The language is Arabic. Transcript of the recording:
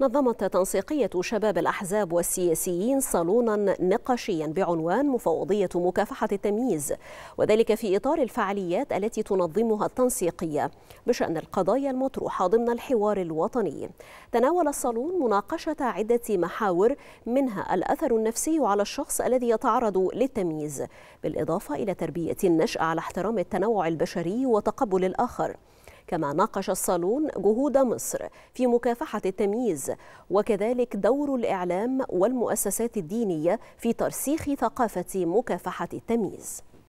نظمت تنسيقية شباب الأحزاب والسياسيين صالونا نقاشيا بعنوان مفوضية مكافحة التمييز وذلك في إطار الفعاليات التي تنظمها التنسيقية بشأن القضايا المطروحة ضمن الحوار الوطني تناول الصالون مناقشة عدة محاور منها الأثر النفسي على الشخص الذي يتعرض للتمييز بالإضافة إلى تربية النشأ على احترام التنوع البشري وتقبل الآخر كما ناقش الصالون جهود مصر في مكافحة التمييز وكذلك دور الإعلام والمؤسسات الدينية في ترسيخ ثقافة مكافحة التمييز